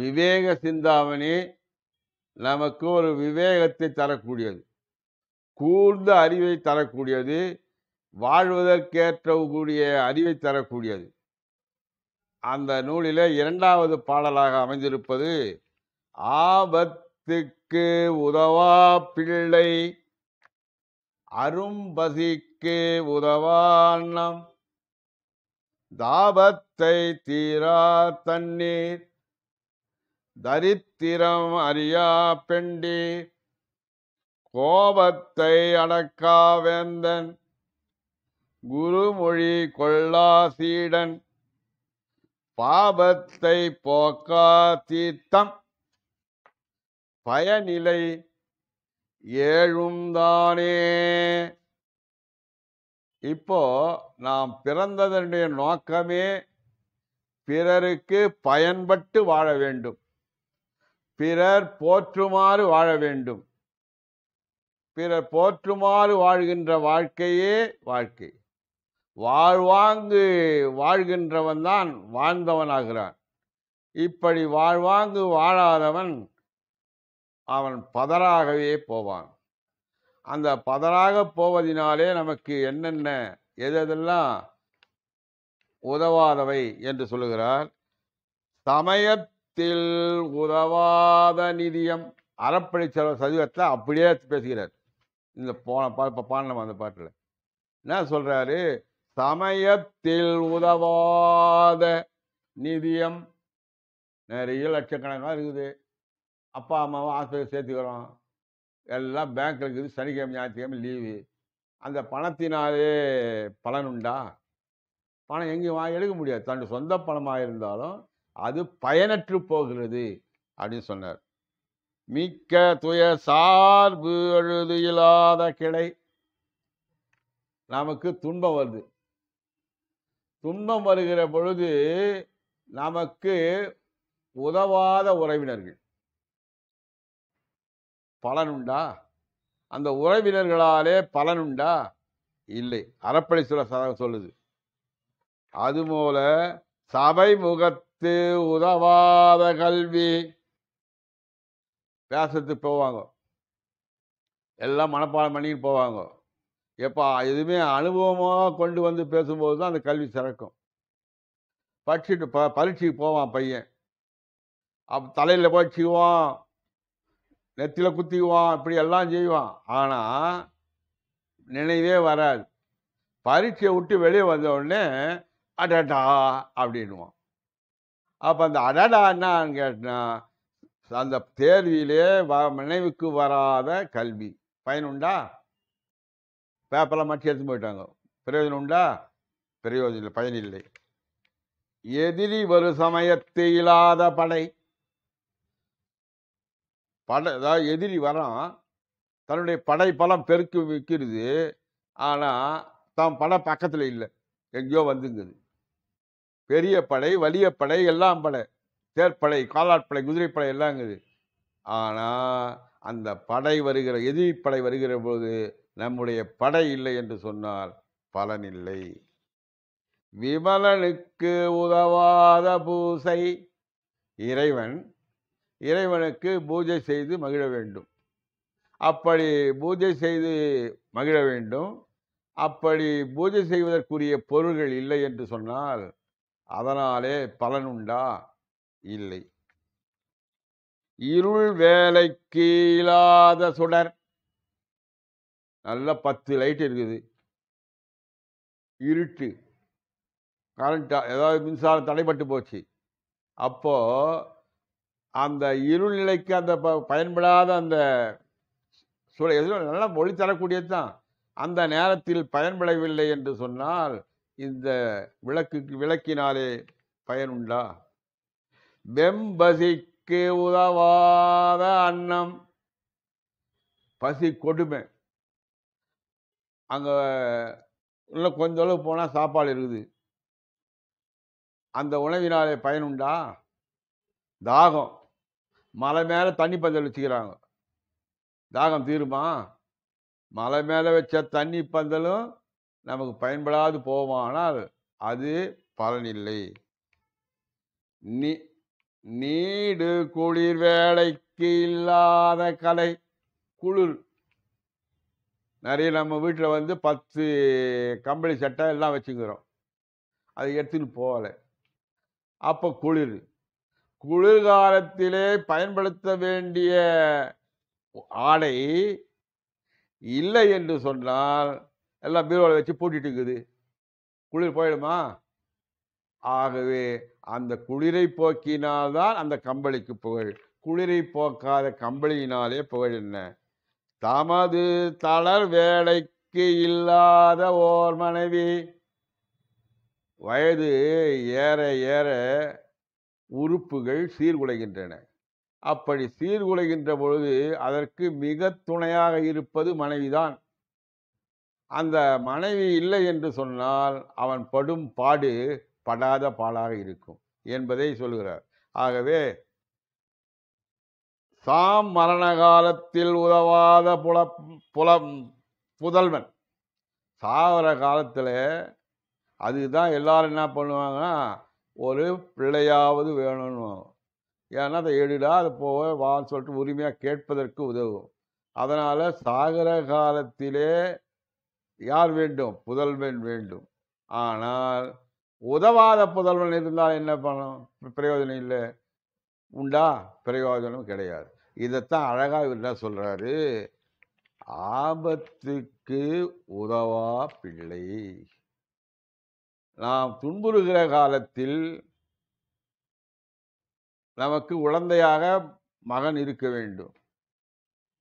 விவேக சிந்தாமணி நமக்கு ஒரு விவேகத்தை தரக்கூடியது கூர்ந்த அறிவை தரக்கூடியது வாழ்வதற்கேற்ற கூடிய அறிவை தரக்கூடியது அந்த நூலில் இரண்டாவது பாடலாக அமைந்திருப்பது ஆபத்துக்கு உதவா பிள்ளை அரும்பசிக்கு உதவாண்ணம் தாபத்தை தீரா தண்ணீர் தரித்திரம் அறியா பெண்டி கோபத்தை அடக்காவேந்தன் குருமொழி கொள்ளா சீடன் பாபத்தை போக்கா தீர்த்தம் பயனிலை ஏழும் தானே இப்போ நாம் பிறந்ததனுடைய நோக்கமே பிறருக்கு பயன்பட்டு வாழ வேண்டும் பிறர் போற்றுமாறு வாழ வேண்டும் பிறர் போற்றுமாறு வாழ்கின்ற வாழ்க்கையே வாழ்க்கை வாழ்வாங்கு வாழ்கின்றவன் தான் வாழ்ந்தவனாகிறான் இப்படி வாழ்வாங்கு வாழாதவன் அவன் பதறாகவே போவான் அந்த பதறாக போவதினாலே நமக்கு என்னென்ன எதெல்லாம் உதவாதவை என்று சொல்லுகிறார் சமயத் அறத்தில் உதவாத நிதியம் அறப்படை செலவு சதுகத்தில் அப்படியே பேசுகிறார் இந்த போன பா இப்போ பாடினோம் அந்த பாட்டில் என்ன சொல்கிறாரு சமயத்தில் உதவாத நிதியம் நிறைய லட்சக்கணக்காக இருக்குது அப்பா அம்மாவும் ஆஸ்பத்திரி சேர்த்துக்கிறோம் எல்லாம் பேங்க்கில் இருக்குது சனிக்கிழமை ஞாயிற்றுக்கிழமை லீவு அந்த பணத்தினாலே பலனுண்டா பணம் எங்கேயும் வாங்கி எடுக்க முடியாது தன் சொந்த பணமாக இருந்தாலும் அது பயனற்று போகிறது அப்படின்னு சொன்னார் மிக்க துய சார்பு அழுது இல்லாத கிளை நமக்கு துன்பம் வருது துன்பம் வருகிற பொழுது நமக்கு உதவாத உறவினர்கள் பலனுண்டா அந்த உறவினர்களாலே பலனுண்டா இல்லை அறப்படை சொல்ல சொல்லுது அதுபோல சபை முகத் கற்று உதவாத கல்வி பேசுறதுக்கு போவாங்க எல்லாம் மனப்பாடம் பண்ணிட்டு போவாங்க எப்போ எதுவுமே அனுபவமாக கொண்டு வந்து பேசும்போது தான் அந்த கல்வி சிறக்கும் படிச்சுட்டு ப பரீட்சைக்கு போவான் பையன் அப் தலையில் போய்ச்சிக்குவான் நெத்தியில் குத்திக்குவான் இப்படி எல்லாம் செய்வான் ஆனால் நினைவே வராது பரீட்சையை விட்டு வெளியே வந்த உடனே அடடா அப்படின்வான் அப்போ அந்த அடடா என்னன்னு கேட்டினா அந்த தேர்விலே வ நினைவுக்கு வராத கல்வி பயனுண்டா பேப்பரில் மட்டும் எடுத்து போயிட்டாங்க பிரயோஜனம் உண்டா பிரயோஜனம் இல்லை பயனில்லை எதிரி ஒரு சமயத்து இல்லாத படை படை அதாவது எதிரி வரான் தன்னுடைய படை பலம் பெருக்கு விற்கிறது ஆனால் தான் படம் பக்கத்தில் இல்லை எங்கேயோ வந்துங்குது பெரிய படை வலிய படை எல்லாம் படை தேர்ப்படை காலாட்படை குதிரைப்படை எல்லாம் இருக்குது ஆனால் அந்த படை வருகிற எதிரிப்படை வருகிற பொழுது நம்முடைய படை இல்லை என்று சொன்னால் பலன் இல்லை விமலனுக்கு உதவாத பூசை இறைவன் இறைவனுக்கு பூஜை செய்து மகிழ வேண்டும் அப்படி பூஜை செய்து மகிழ வேண்டும் அப்படி பூஜை செய்வதற்குரிய பொருள்கள் இல்லை என்று சொன்னால் அதனாலே பலனுண்டா இல்லை இருள் வேலை கீழாத சுடர் நல்லா பத்து லைட் இருக்குது இருட்டு கரண்ட்டா ஏதாவது மின்சாரம் தடைப்பட்டு போச்சு அப்போது அந்த இருள் நிலைக்கு அந்த ப பயன்படாத அந்த சூழல் நல்லா ஒளி தரக்கூடியது தான் அந்த நேரத்தில் பயன்படவில்லை என்று சொன்னால் இந்த விளக்கு விளக்கினாலே பயனுண்டா வெம்பசிக்கு உதவாத அன்னம் பசி கொடுமை அங்கே இன்னும் கொஞ்ச அளவு போனால் சாப்பாடு இருக்குது அந்த உணவினாலே பயனுண்டா தாகம் மலை மேலே தண்ணி பந்தல் வச்சுக்கிறாங்க தாகம் தீருமா மலை மேலே வச்ச தண்ணி பந்தலும் நமக்கு பயன்படாது போவானால் அது பலனில்லை நீ நீடு குளிர் வேலைக்கு இல்லாத கலை குளிர் நிறைய நம்ம வீட்டில் வந்து பத்து கம்பளி சட்டை எல்லாம் வச்சுக்கிறோம் அதை எடுத்துன்னு போகலை அப்போ குளிர் குளிர்காலத்திலே பயன்படுத்த வேண்டிய ஆடை இல்லை என்று சொன்னால் எல்லாம் பீரோவில் வச்சு பூட்டிட்டு இருக்குது குளிர் போயிடுமா ஆகவே அந்த குளிரை போக்கினால்தான் அந்த கம்பளிக்கு புகழ் குளிரை போக்காத கம்பளியினாலே புகழ் என்ன தமது தளர் வேலைக்கு இல்லாத ஓர் மனைவி வயது ஏற ஏற உறுப்புகள் சீர்குலைகின்றன அப்படி சீர்குலைகின்ற பொழுது அதற்கு மிக துணையாக இருப்பது மனைவிதான் அந்த மனைவி இல்லை என்று சொன்னால் அவன் படும் பாடு படாத பாடாக இருக்கும் என்பதை சொல்கிறார் ஆகவே சாம் மரண காலத்தில் உதவாத புல புல புதல்வன் சாகர காலத்தில் அதுதான் எல்லாரும் என்ன பண்ணுவாங்கன்னா ஒரு பிள்ளையாவது வேணும்னு ஏன்னா அதை எடுடா அது போக வான்னு சொல்லிட்டு உரிமையாக கேட்பதற்கு உதவும் அதனால் சாகர காலத்திலே யார் வேண்டும் புதல்வன் வேண்டும் ஆனால் உதவாத புதல்வன் இருந்தால் என்ன பண்ணும் பிரயோஜனம் இல்லை உண்டா பிரயோஜனம் கிடையாது இதைத்தான் அழகாக என்ன சொல்கிறாரு ஆபத்துக்கு உதவா பிள்ளை நாம் துன்புறுகிற காலத்தில் நமக்கு குழந்தையாக மகன் இருக்க வேண்டும்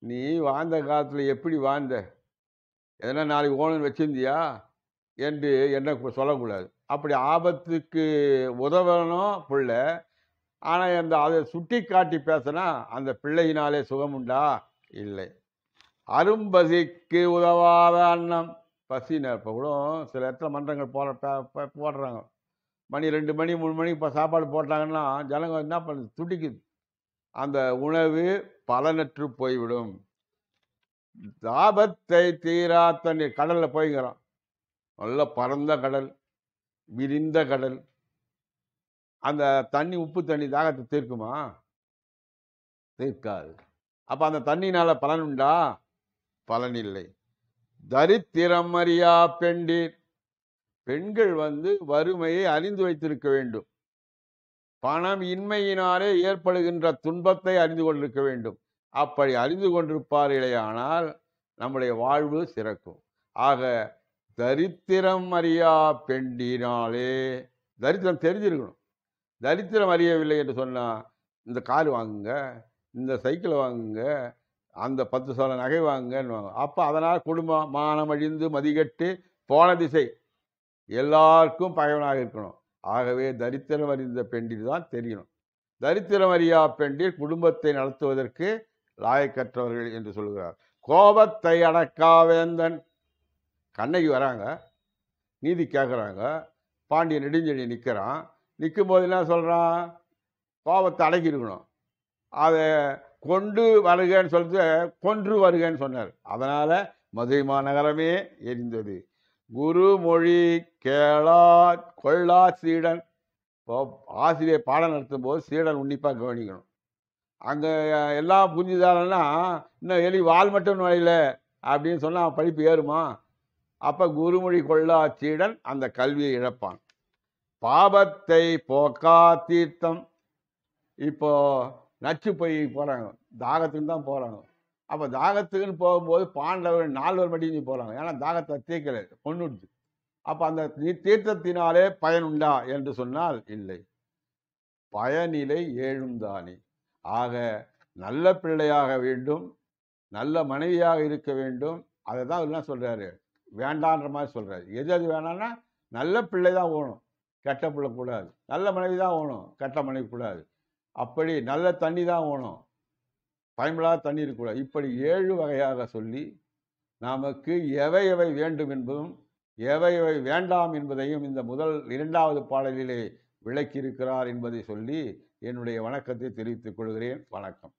நீ வாழ்ந்த காலத்தில் எப்படி வாழ்ந்த எதனா நாளைக்கு ஓனர் வச்சிருந்தியா என்று என்ன சொல்லக்கூடாது அப்படி ஆபத்துக்கு உதவணும் பிள்ளை ஆனால் அந்த அதை சுட்டி காட்டி பேசினா அந்த பிள்ளையினாலே சுகமுண்டா இல்லை அரும்பசிக்கு உதவாத அண்ணம் பசின்னு இப்போ கூட சில இடத்துல மன்றங்கள் போட போடுறாங்க மணி ரெண்டு மணி மூணு மணிக்கு இப்போ சாப்பாடு போட்டாங்கன்னா ஜனங்கள் என்ன பண்ணுது துடிக்குது அந்த உணவு பலனற்று போய்விடும் தாபத்தை தீரா தண்ணீர் கடலில் போய்கிறான் நல்ல பறந்த கடல் விரிந்த கடல் அந்த தண்ணி உப்பு தண்ணி தாகத்தை தீர்க்குமா தீர்க்காது அப்போ அந்த தண்ணினால பலன் உண்டா பலன் இல்லை தரித்திரம் அறியா பெண்டீர் பெண்கள் வந்து வறுமையை அறிந்து வைத்திருக்க வேண்டும் பணம் இன்மையினாலே ஏற்படுகின்ற துன்பத்தை அறிந்து கொண்டிருக்க வேண்டும் அப்படி அறிந்து கொண்டிருப்பார்களேயானால் நம்முடைய வாழ்வு சிறக்கும் ஆக தரித்திரம் அறியா பெண்டினாலே தரித்திரம் தெரிஞ்சிருக்கணும் தரித்திரம் அறியவில்லை என்று சொன்னால் இந்த கார் வாங்குங்க இந்த சைக்கிளை வாங்குங்க அந்த பத்து சோழ நகை வாங்குங்கன்னு வாங்க அப்போ அதனால் குடும்பம் மானம் அழிந்து மதிகட்டு போன திசை எல்லாருக்கும் பகைவனாக இருக்கணும் ஆகவே தரித்திரம் அறிந்த பெண்டில் தான் தெரியணும் தரித்திரம் அறியா பெண்டில் குடும்பத்தை நடத்துவதற்கு லாயக்கற்றவர்கள் என்று சொல்கிறார் கோபத்தை அடக்காவேந்தன் கண்ணகி வராங்க நீதி கேட்குறாங்க பாண்டிய நெடுஞ்செழி நிற்கிறான் நிற்கும் போது என்ன சொல்கிறான் கோபத்தை அடக்கியிருக்கணும் அதை கொண்டு வருகன்னு சொல்லிட்டு கொன்று வருகன்னு சொன்னார் அதனால் மதுரை மாநகரமே எரிந்தது குருமொழி கேளா கொள்ளா சீடன் இப்போ ஆசிரியர் பாடம் நடத்தும் போது சீடன் உன்னிப்பாக கவனிக்கணும் அங்கே எல்லாம் புரிஞ்சுதாலன்னா இன்னும் எலி வால் மட்டும் நுழையில அப்படின்னு சொன்னால் படிப்பு ஏறுமா அப்போ குருமொழி கொள்ளா சீடன் அந்த கல்வியை இழப்பான் பாபத்தை போக்கா தீர்த்தம் இப்போ நச்சு போய் போகிறாங்க தாகத்துக்கு தான் போகிறாங்க அப்போ தாகத்துக்குன்னு போகும்போது பாண்டவர்கள் நால்வர் மடிஞ்சு போகிறாங்க ஏன்னா தாகத்தை தீர்க்கலை கொண்டுடுது அப்போ அந்த நீ தீர்த்தத்தினாலே பயனுண்டா என்று சொன்னால் இல்லை பயனிலை ஏழும் தானே ஆக நல்ல பிள்ளையாக வேண்டும் நல்ல மனைவியாக இருக்க வேண்டும் அதை தான் அவர்லாம் சொல்கிறாரு வேண்டான்ற மாதிரி சொல்கிறார் எது அது வேணான்னா நல்ல பிள்ளை தான் ஓணும் கெட்ட பிள்ளை கூடாது நல்ல மனைவி தான் ஓணும் கெட்ட மனைவி கூடாது அப்படி நல்ல தண்ணி தான் ஓணும் பயன்படாத தண்ணி இருக்கக்கூடாது இப்படி ஏழு வகையாக சொல்லி நமக்கு எவை எவை வேண்டும் என்பதும் எவை எவை வேண்டாம் என்பதையும் இந்த முதல் இரண்டாவது பாடலிலே விளக்கியிருக்கிறார் என்பதை சொல்லி என்னுடைய வணக்கத்தை தெரிவித்துக் கொள்கிறேன் வணக்கம்